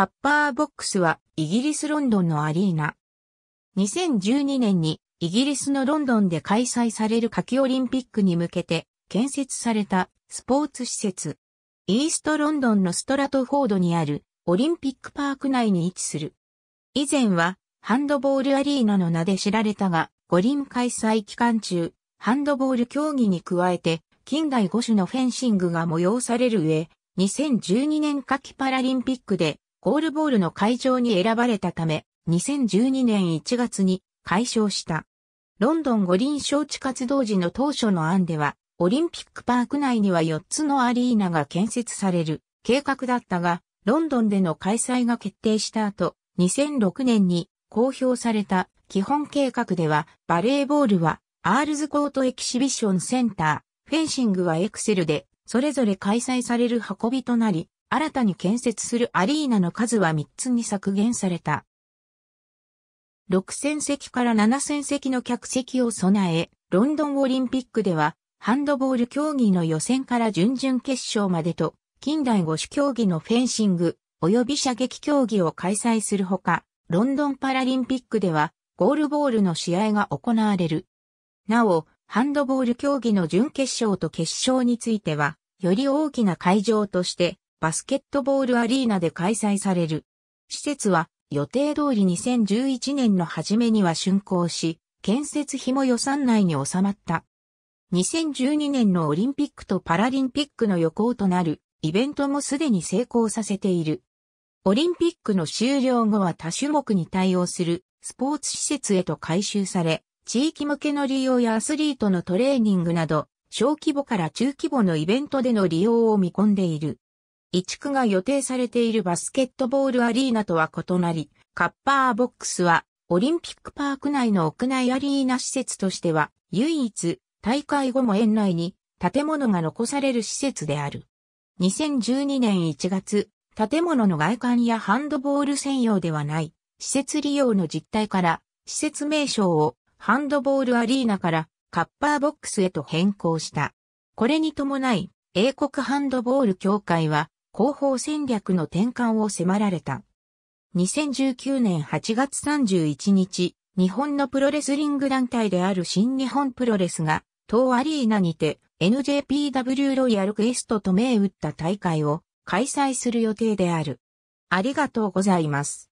カッパーボックスはイギリスロンドンのアリーナ。2012年にイギリスのロンドンで開催される夏季オリンピックに向けて建設されたスポーツ施設。イーストロンドンのストラトフォードにあるオリンピックパーク内に位置する。以前はハンドボールアリーナの名で知られたが、五輪開催期間中、ハンドボール競技に加えて、近代五種のフェンシングが催される上、2012年夏季パラリンピックでゴールボールの会場に選ばれたため、2012年1月に解消した。ロンドン五輪招致活動時の当初の案では、オリンピックパーク内には4つのアリーナが建設される計画だったが、ロンドンでの開催が決定した後、2006年に公表された基本計画では、バレーボールはアールズコートエキシビションセンター、フェンシングはエクセルで、それぞれ開催される運びとなり、新たに建設するアリーナの数は3つに削減された。6000席から7000席の客席を備え、ロンドンオリンピックでは、ハンドボール競技の予選から準々決勝までと、近代五種競技のフェンシング、及び射撃競技を開催するほか、ロンドンパラリンピックでは、ゴールボールの試合が行われる。なお、ハンドボール競技の準決勝と決勝については、より大きな会場として、バスケットボールアリーナで開催される。施設は予定通り2011年の初めには竣工し、建設費も予算内に収まった。2012年のオリンピックとパラリンピックの予行となるイベントもすでに成功させている。オリンピックの終了後は多種目に対応するスポーツ施設へと改修され、地域向けの利用やアスリートのトレーニングなど、小規模から中規模のイベントでの利用を見込んでいる。移区が予定されているバスケットボールアリーナとは異なり、カッパーボックスはオリンピックパーク内の屋内アリーナ施設としては唯一大会後も園内に建物が残される施設である。2012年1月、建物の外観やハンドボール専用ではない施設利用の実態から施設名称をハンドボールアリーナからカッパーボックスへと変更した。これに伴い、英国ハンドボール協会は広報戦略の転換を迫られた。2019年8月31日、日本のプロレスリング団体である新日本プロレスが、東アリーナにて NJPW ロイヤルクエストと銘打った大会を開催する予定である。ありがとうございます。